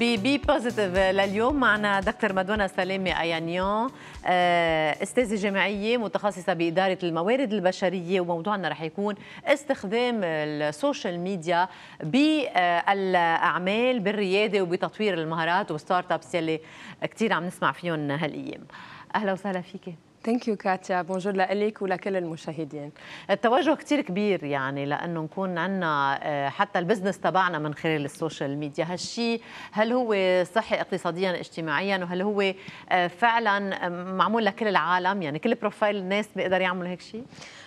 ببي بوزيتيف لليوم معنا دكتور مدونة سلامة أيانيون آه، أستاذة جامعية متخصصة بإدارة الموارد البشرية وموضوعنا رح يكون استخدام السوشيال ميديا بالأعمال بالريادة وبتطوير المهارات والستارت أبس يلي كثير عم نسمع فيهم هالأيام أهلا وسهلا فيكي ثانك يو كاتيا بونجور لك ولكل المشاهدين التوجه كثير كبير يعني لانه نكون عندنا آه، حتى البزنس تبعنا من خلال السوشيال ميديا هالشيء هل هو صحي اقتصاديا اجتماعيا وهل هو آه، فعلا آه، معمول لكل العالم يعني كل بروفايل الناس بيقدر يعمل هيك شيء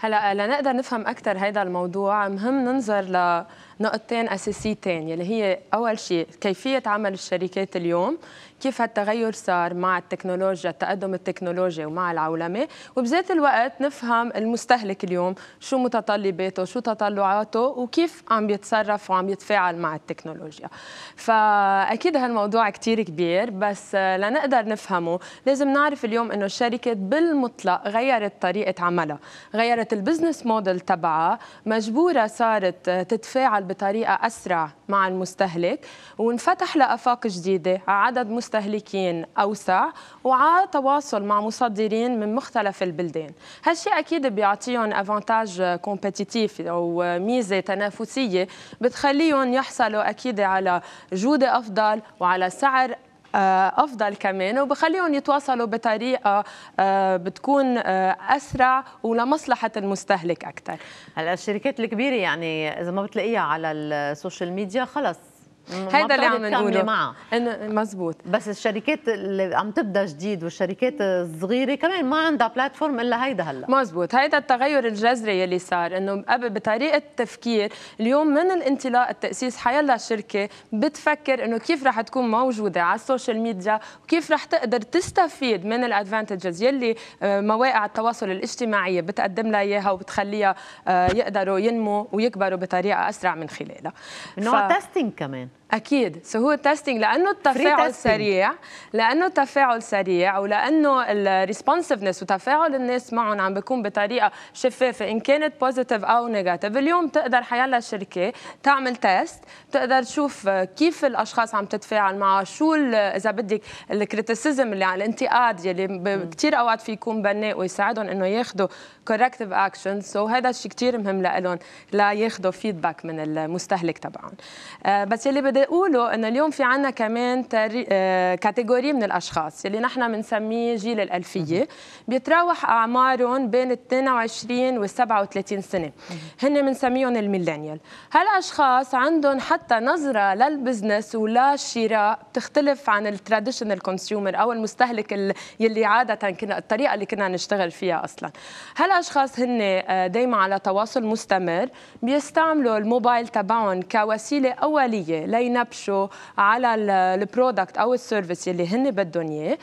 هلا لنقدر نفهم اكثر هذا الموضوع مهم ننظر لنقطتين اساسيتين يلي هي اول شيء كيفيه عمل الشركات اليوم كيف هالتغير صار مع التكنولوجيا التقدم التكنولوجي ومع العولمه وبذات الوقت نفهم المستهلك اليوم شو متطلباته شو تطلعاته وكيف عم بيتصرف وعم يتفاعل مع التكنولوجيا فاكيد هالموضوع كثير كبير بس لنقدر نفهمه لازم نعرف اليوم انه الشركه بالمطلق غيرت طريقه عملها غيرت البزنس موديل تبعها مجبوره صارت تتفاعل بطريقه اسرع مع المستهلك وانفتح لافاق جديده عدد مستهلك مستهلكين أوسع وعلى تواصل مع مصدرين من مختلف البلدان هالشيء أكيد بيعطيهم أفانتاج كومبتيتيف أو ميزة تنافسية بتخليهم يحصلوا أكيد على جودة أفضل وعلى سعر آه، افضل كمان وبخليهم يتواصلوا بطريقه آه، بتكون آه، اسرع ولمصلحه المستهلك اكثر هلا الشركات الكبيره يعني اذا ما بتلاقيها على السوشيال ميديا خلص هذا اللي عم نقوله معه مزبوط بس الشركات اللي عم تبدا جديد والشركات الصغيره كمان ما عندها بلاتفورم الا هيدا هلا مزبوط هيدا التغير الجذري يلي صار انه قبل بطريقه تفكير اليوم من الانطلاق التاسيس حيلا شركه بتفكر انه كيف رح تكون موجوده على السوشيال ميديا وكيف رح تقدر تستفيد من الادفانتجز يلي آه، مواقع التواصل الاجتماعي بتقدم لها اياها وبتخليها آه، يقدروا ينمو ويكبروا بطريقه اسرع من خلالها نوع ف... تيستينج كمان اكيد سو هو تيستينج لانه التفاعل سريع لانه التفاعل سريع ولانه الريسبونسفنس وتفاعل الناس معهم عم بيكون بطريقه شفافه ان كانت بوزيتيف او نيجاتيف اليوم تقدر حيلا الشركه تعمل تيست تقدر تشوف كيف الاشخاص عم تتفاعل معها شو اذا بدك الكريتيسيزم اللي على الانتقاد يلي كثير اوقات في يكون بناء ويساعدهم انه ياخذوا كوركتيف اكشن سو هذا الشيء كثير مهم لهم لا ياخذوا فيدباك من المستهلك تبعهم آه، بس يلي بدي بدي اقوله انه اليوم في عنا كمان تاري... آه... كاتيجوري من الاشخاص اللي نحن بنسميه جيل الالفيه بيتراوح اعمارهم بين 22 وال 37 سنه هن بنسميهم الميلينيال هالاشخاص عندهم حتى نظره للبزنس وللشراء بتختلف عن التراديشنال كونسيومر او المستهلك اللي, اللي عاده كنا الطريقه اللي كنا نشتغل فيها اصلا هالاشخاص هن آه، دائما على تواصل مستمر بيستعملوا الموبايل تبعهم كوسيله اوليه لي ينبشوا على البرودكت او السيرفيس اللي هن بدهم اياه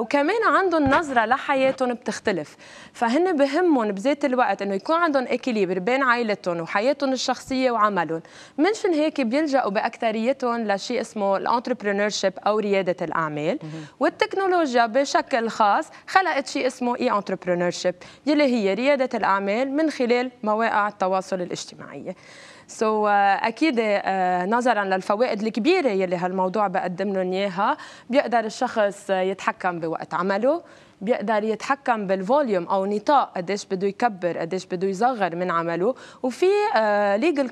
وكمان عندهم نظره لحياتهم بتختلف فهن بهمهم بذات الوقت انه يكون عندهم اكيليبر بين عائلتهم وحياتهم الشخصيه وعملهم منشان هيك بيلجأوا باكثريتهم لشيء اسمه الانتربرينور شيب او رياده الاعمال والتكنولوجيا بشكل خاص خلقت شيء اسمه اي انتربرينور شيب يلي هي رياده الاعمال من خلال مواقع التواصل الاجتماعي سو so, uh, اكيد uh, نظرا للفوائد الكبيره يلي هالموضوع بقدم لهم اياها بيقدر الشخص يتحكم بوقت عمله بيقدر يتحكم بالفوليوم او نطاق قديش بده يكبر قديش بده يصغر من عمله وفي آه، ليجل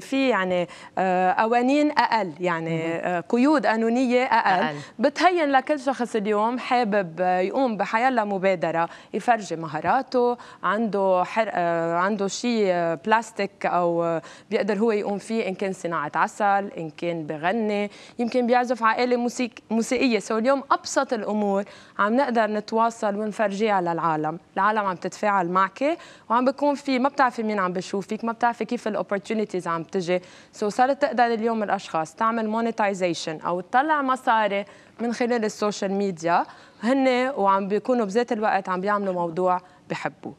في يعني آه، قوانين اقل يعني آه، قيود قانونيه اقل, بتهين لكل شخص اليوم حابب يقوم بحيلا مبادره يفرجي مهاراته عنده حرق عنده شيء بلاستيك او بيقدر هو يقوم فيه ان كان صناعه عسل ان كان بغني يمكن بيعزف على اله موسيقيه سو اليوم ابسط الامور عم نقدر نتواصل ونفرجيها للعالم العالم عم تتفاعل معك وعم بكون في ما بتعرفي مين عم بشوفك ما بتعرفي كيف الاوبورتونيتيز عم تجي سو so صارت تقدر اليوم الاشخاص تعمل مونيتايزيشن او تطلع مصاري من خلال السوشيال ميديا هن وعم بيكونوا بذات الوقت عم بيعملوا موضوع بحبوه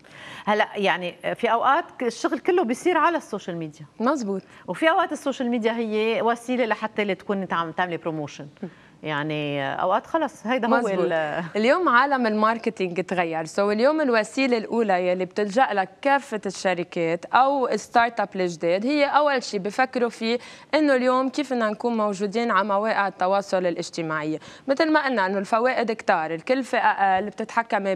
هلا يعني في اوقات الشغل كله بيصير على السوشيال ميديا مزبوط وفي اوقات السوشيال ميديا هي وسيله لحتى تكون عم تعملي بروموشن يعني اوقات خلص هيدا هو اليوم عالم الماركتينج تغير سو so اليوم الوسيله الاولى يلي بتلجا لك كافه الشركات او الستارت اب الجداد هي اول شيء بفكروا فيه انه اليوم كيف بدنا نكون موجودين على مواقع التواصل الاجتماعي مثل ما قلنا انه الفوائد كتار الكلفه اقل بتتحكمي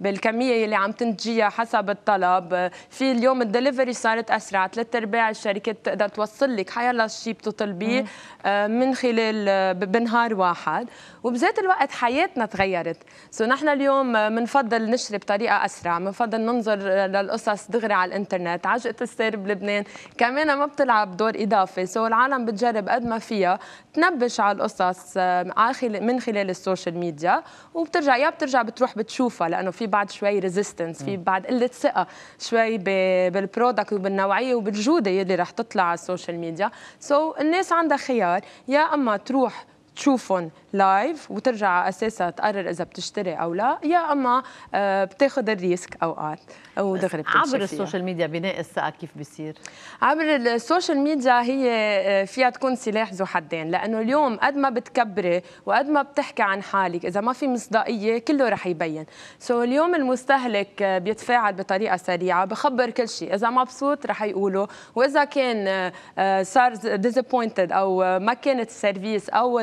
بالكميه اللي عم تنتجيها حسب الطلب في اليوم الدليفري صارت اسرع ثلاث ارباع الشركات بتقدر توصل لك حيلا الشيء بتطلبيه آه، من خلال بنهار شهر واحد وبذات الوقت حياتنا تغيرت سو نحن اليوم بنفضل نشري بطريقه اسرع بنفضل ننظر للقصص دغري على الانترنت عجقه السير بلبنان كمان ما بتلعب دور اضافي سو العالم بتجرب قد ما فيها تنبش على القصص آه، من خلال السوشيال ميديا وبترجع يا بترجع بتروح بتشوفها لانه في بعد شوي ريزيستنس في بعد قله ثقه شوي بالبرودكت وبالنوعيه وبالجوده يلي رح تطلع على السوشيال ميديا سو so, الناس عندها خيار يا اما تروح تشوفهم لايف وترجع على اساسها تقرر اذا بتشتري او لا يا اما آه، بتاخذ الريسك اوقات ودغري عبر السوشيال ميديا بناء الثقه كيف بيصير؟ عبر السوشيال ميديا هي آه، فيها تكون سلاح ذو حدين لانه اليوم قد ما بتكبري وقد ما بتحكي عن حالك اذا ما في مصداقيه كله رح يبين سو so اليوم المستهلك آه، بيتفاعل بطريقه سريعه بخبر كل شيء اذا مبسوط رح يقوله واذا كان صار ديزابوينتد او ما كانت السيرفيس او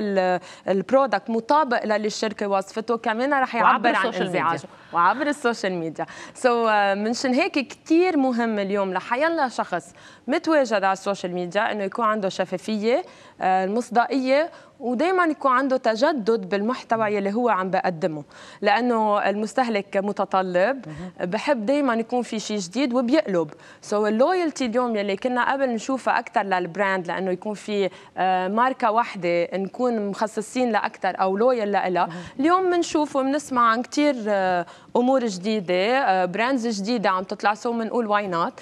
البرودكت مطابق للشركه وصفته كمان رح يعبر عن انزعاجه وعبر السوشيال ميديا سو so, آه، منشان هيك كثير مهم اليوم لحيالله شخص متواجد على السوشيال ميديا انه يكون عنده شفافيه آه، المصداقيه ودائما يكون عنده تجدد بالمحتوى يلي هو عم بقدمه لانه المستهلك متطلب بحب دائما يكون في شيء جديد وبيقلب سو so اللويالتي اليوم يلي كنا قبل نشوفها اكثر للبراند لانه يكون في آه، ماركه واحده نكون مخصصين لاكثر او لويال لها اليوم بنشوف وبنسمع عن كثير آه، امور جديده براندز آه، جديده عم تطلع سو بنقول واي نوت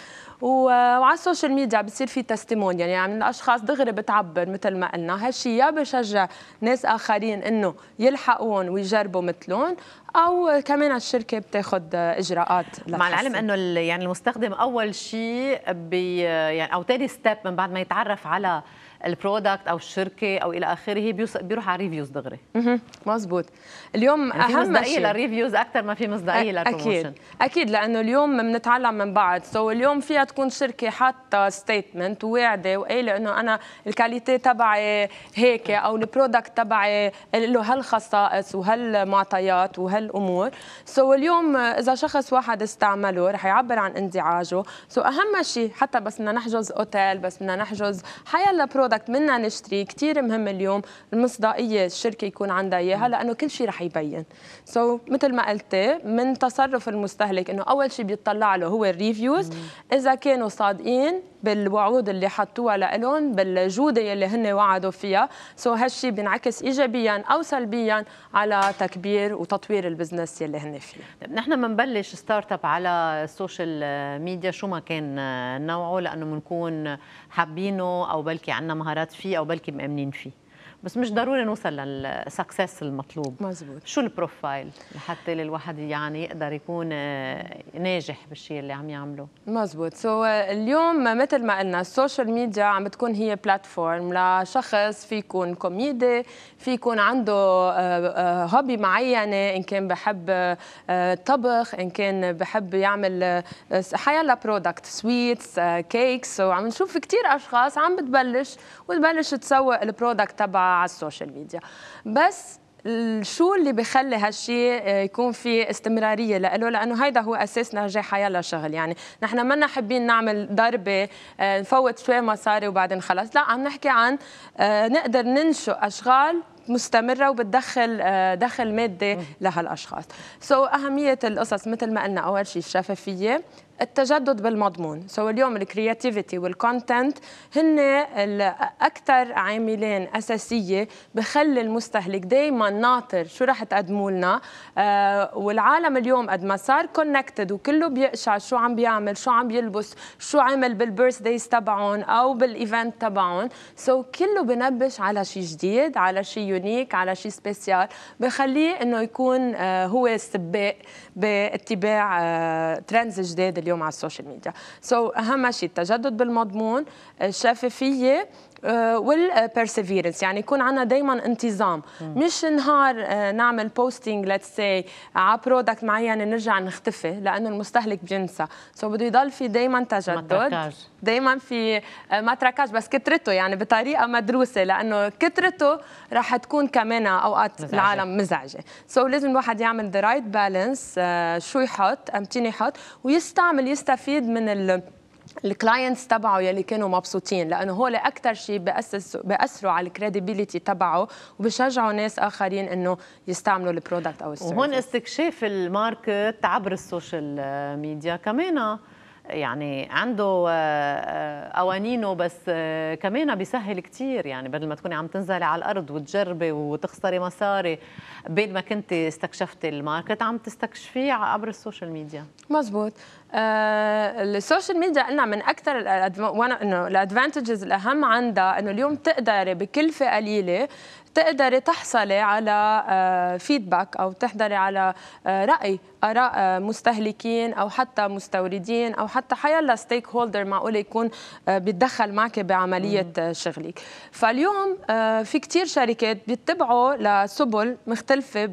وعلى السوشيال ميديا بصير في تستيمون يعني من الاشخاص دغري بتعبر مثل ما قلنا هالشيء يا بشجع ناس اخرين انه يلحقون ويجربوا مثلهم او كمان الشركه بتاخذ اجراءات مع العلم انه يعني المستخدم اول شيء يعني او ثاني ستيب من بعد ما يتعرف على البرودكت او الشركه او الى اخره بيروح على ريفيوز دغري مزبوط اليوم يعني اهم في مصداقيه شيء. للريفيوز اكثر ما في مصداقيه للبروموشن اكيد اكيد لانه اليوم بنتعلم من بعض سو so اليوم فيها تكون شركه حاطه ستيتمنت وواعده وقايله انه انا الكاليتي تبعي هيك او البرودكت تبعي له هالخصائص وهالمعطيات وهالامور سو so اليوم اذا شخص واحد استعمله رح يعبر عن انزعاجه سو so اهم شيء حتى بس بدنا نحجز اوتيل بس بدنا نحجز حيلا برودكت برودكت منا نشتري كثير مهم اليوم المصداقيه الشركه يكون عندها اياها لانه كل شيء رح يبين سو so, مثل ما قلتي من تصرف المستهلك انه اول شيء بيطلع له هو الريفيوز اذا كانوا صادقين بالوعود اللي حطوها لهم بالجوده يلي هن وعدوا فيها سو so, هالشيء بينعكس ايجابيا او سلبيا على تكبير وتطوير البزنس يلي هن فيه طيب، نحن بنبلش ستارت اب على السوشيال ميديا شو ما كان نوعه لانه بنكون حابينه او بلكي عندنا مهارات فيه او بلكي مامنين فيه بس مش ضروري نوصل للسكسس المطلوب مزبوط. شو البروفايل لحتى الواحد يعني يقدر يكون آه، ناجح بالشيء اللي عم يعمله مزبوط سو so, آه، اليوم مثل ما قلنا السوشيال ميديا عم بتكون هي بلاتفورم لشخص في يكون كوميدي في يكون عنده هوبي آه، معينه ان كان بحب طبخ ان كان بحب يعمل حيالله برودكت سويتس كيكس وعم نشوف كثير اشخاص عم بتبلش وتبلش تسوق البرودكت تبعها على السوشيال ميديا بس شو اللي بخلي هالشيء آه، يكون في استمراريه لإله لانه هيدا هو اساس نجاح يلا شغل يعني نحن ما حابين نعمل ضربه آه، نفوت شوي مصاري وبعدين خلص لا عم نحكي عن آه، نقدر ننشئ اشغال مستمرة وبتدخل دخل مادي لهالأشخاص سو so, أهمية القصص مثل ما قلنا أول شيء الشفافية التجدد بالمضمون سو اليوم الكرياتيفيتي والكونتنت هن اكثر عاملين اساسيه بخلي المستهلك دائما ناطر شو رح تقدموا لنا آه والعالم اليوم قد ما صار كونكتد وكله بيقشع شو عم بيعمل شو عم بيلبس شو عمل بالبيرث دايز تبعهم او بالايفنت تبعهم سو so كله بنبش على شيء جديد على شيء يونيك على شيء سبيسيال بخليه انه يكون آه هو السباق باتباع آه، ترندز جداد اليوم على السوشيال ميديا سو so, اهم شيء التجدد بالمضمون الشفافيه والبيرسيفيرنس آه، آه، يعني يكون عندنا دائما انتظام مش نهار آه، نعمل بوستنج ليتس سي على برودكت معين يعني نرجع نختفي لانه المستهلك بينسى سو so بده يضل في دائما تجدد دائما في ماتراكاج بس كثرته يعني بطريقه مدروسه لانه كثرته رح تكون كمان اوقات مزعجة. العالم مزعجه سو so لازم الواحد يعمل ذا رايت بالانس شو يحط امتين يحط ويستعمل يستفيد من ال الكلاينتس تبعه يلي كانوا مبسوطين لانه هو اكثر شيء بأسس بأثروا على الكريديبيليتي تبعه وبشجعوا ناس اخرين انه يستعملوا البرودكت او السيرفيس وهون استكشاف الماركت عبر السوشيال ميديا كمان يعني عنده آه، قوانينه بس آه، كمان بيسهل كثير يعني بدل ما تكوني عم تنزلي على الارض وتجربي وتخسري مصاري بين ما كنت استكشفتي الماركت عم تستكشفيه عبر السوشيال ميديا مزبوط آه، السوشيال ميديا قلنا من اكثر انه الادفانتجز الاهم عندها انه اليوم تقدري بكلفه قليله تقدري تحصلي على فيدباك آه، او تحضري على آه، راي اراء مستهلكين او حتى مستوردين او حتى حيلا ستيك هولدر معقول يكون بيتدخل معك بعمليه شغلك فاليوم في كثير شركات بيتبعوا لسبل مختلفه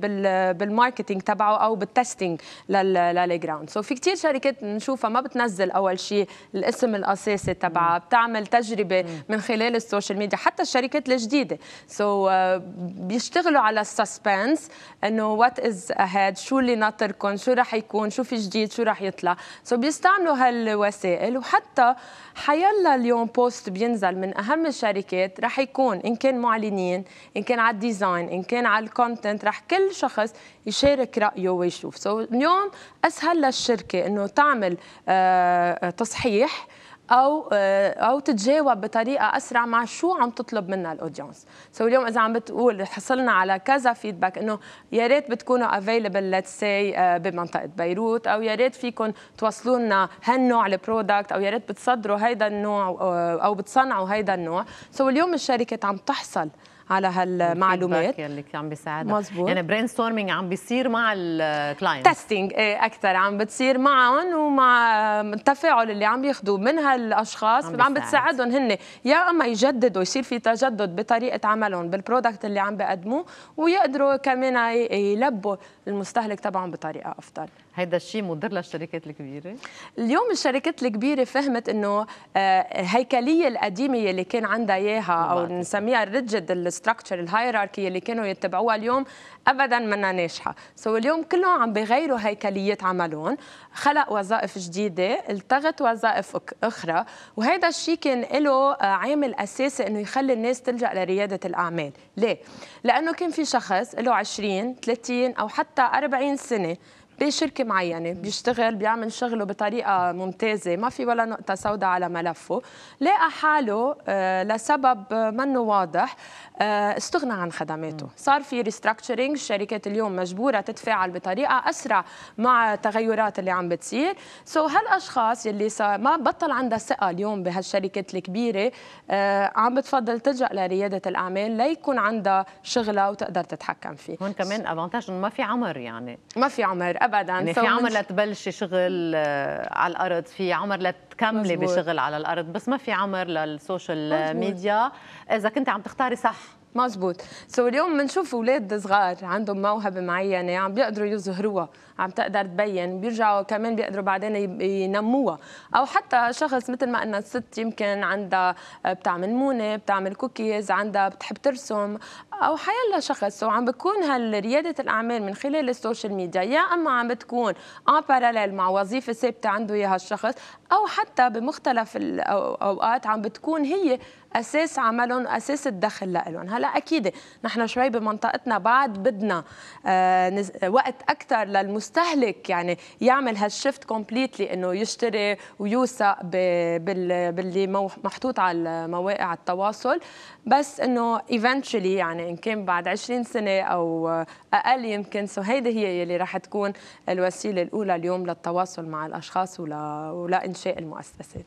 بالماركتينج تبعه او بالتستنج للجراوند سو في كثير شركات نشوفها ما بتنزل اول شيء الاسم الاساسي تبعها بتعمل تجربه من خلال السوشيال ميديا حتى الشركات الجديده سو so, uh, بيشتغلوا على السسبنس انه وات از اهيد شو اللي ناطركم شو رح يكون شو في جديد شو رح يطلع سو so, بيستعملوا هالوسائل وحتى حيلا اليوم بوست بينزل من اهم الشركات رح يكون ان كان معلنين ان كان على الديزاين ان كان على الكونتنت رح كل شخص يشارك رايه ويشوف سو so, اليوم اسهل للشركه انه تعمل آه، تصحيح او آه، او تتجاوب بطريقه اسرع مع شو عم تطلب منها الاودينس سو so اليوم اذا عم بتقول حصلنا على كذا فيدباك انه يا ريت بتكونوا افيلبل ليتس سي بمنطقه بيروت او يا ريت فيكم توصلوا لنا هالنوع البرودكت او يا ريت بتصدروا هيدا النوع آه، او بتصنعوا هيدا النوع سو so اليوم الشركات عم تحصل على هالمعلومات اللي عم بيساعدها مزبوط. يعني برين ستورمينج عم بيصير مع الكلاينت تيستينج اكثر عم بتصير معهم ومع التفاعل اللي عم ياخذوه من هالاشخاص عم, عم بتساعدهم هن يا اما يجددوا يصير في تجدد بطريقه عملهم بالبرودكت اللي عم بيقدموه ويقدروا كمان يلبوا المستهلك تبعهم بطريقه افضل هيدا الشيء مضر للشركات الكبيره اليوم الشركات الكبيره فهمت انه آه، الهيكليه القديمه اللي كان عندها اياها او نسميها الريجد الستراكشر الهيراركي اللي كانوا يتبعوها اليوم ابدا منا ناجحه سو اليوم كلهم عم بيغيروا هيكليات عملهم خلق وظائف جديده التغت وظائف اخرى وهيدا الشيء كان له آه، عامل اساسي انه يخلي الناس تلجا لرياده الاعمال ليه لانه كان في شخص له 20 30 او حتى 40 سنه بشركه معينه بيشتغل بيعمل شغله بطريقه ممتازه ما في ولا نقطه سوداء على ملفه لقى حاله آه، لسبب منه واضح آه، استغنى عن خدماته صار في ريستراكشرينج الشركات اليوم مجبوره تتفاعل بطريقه اسرع مع التغيرات اللي عم بتصير سو so هالاشخاص اللي ما بطل عندها ثقه اليوم بهالشركات الكبيره آه، عم بتفضل تلجا لرياده الاعمال ليكون عندها شغله وتقدر تتحكم فيه هون كمان افانتاج ما في عمر يعني ما في عمر ابدا يعني في عمر لتبلشي شغل آه، على الارض في عمر لتكملي بشغل على الارض بس ما في عمر للسوشيال ميديا اذا كنت عم تختاري صح مزبوط سو so, اليوم بنشوف اولاد صغار عندهم موهبه معينه عم بيقدروا يظهروها عم تقدر تبين بيرجعوا كمان بيقدروا بعدين ينموها او حتى شخص مثل ما قلنا الست يمكن عندها آه، بتعمل مونه بتعمل كوكيز عندها بتحب ترسم او حيلا شخص وعم بتكون هالرياده الاعمال من خلال السوشيال ميديا يا اما عم بتكون ان باراليل مع وظيفه ثابته عنده اياها الشخص او حتى بمختلف الاوقات عم بتكون هي اساس عملهم اساس الدخل لهم هلا اكيد نحن شوي بمنطقتنا بعد بدنا آه، وقت اكثر للمستهلك يعني يعمل هالشفت كومبليتلي انه يشتري ويوثق باللي محطوط على مواقع التواصل بس انه ايفنتشلي يعني يعني إن كان بعد 20 سنة أو أقل يمكن سو هيدي هي يلي راح تكون الوسيلة الأولى اليوم للتواصل مع الأشخاص ولإنشاء المؤسسات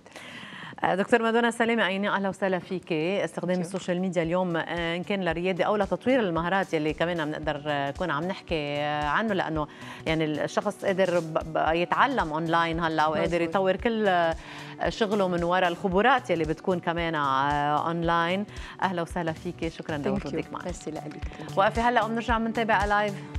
آه، دكتور مدونة سلامة عيني أهلا وسهلا فيك استخدام السوشيال ميديا اليوم آه، إن كان للريادة أو لتطوير المهارات يلي كمان عم نقدر آه، نكون عم نحكي عنه لأنه يعني الشخص قادر يتعلم أونلاين هلا وقادر يطور كل شغله من وراء الخبرات يلي بتكون كمان أونلاين أهلا وسهلا فيك شكرا لوجودك معنا ميرسي لك وقفي هلا وبنرجع بنتابع لايف